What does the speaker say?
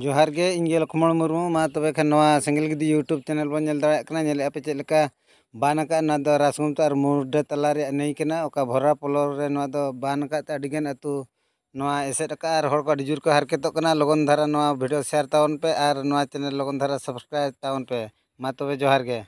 जोहार गे लक्ष्मण मुरमू माँ तब खानल गिदी यूट्यूब चैनल बन दाखिल पे चलना बनाना रासगुम और मुर्डे तला नई का भरा पोलोन बनगन अतु एसेड का डिजूर को हरकत लगन धारा भिडियो शेयर तवन पे और चैनल लगन धारा सबसक्राइब तवन पे माँ तब जोहार गे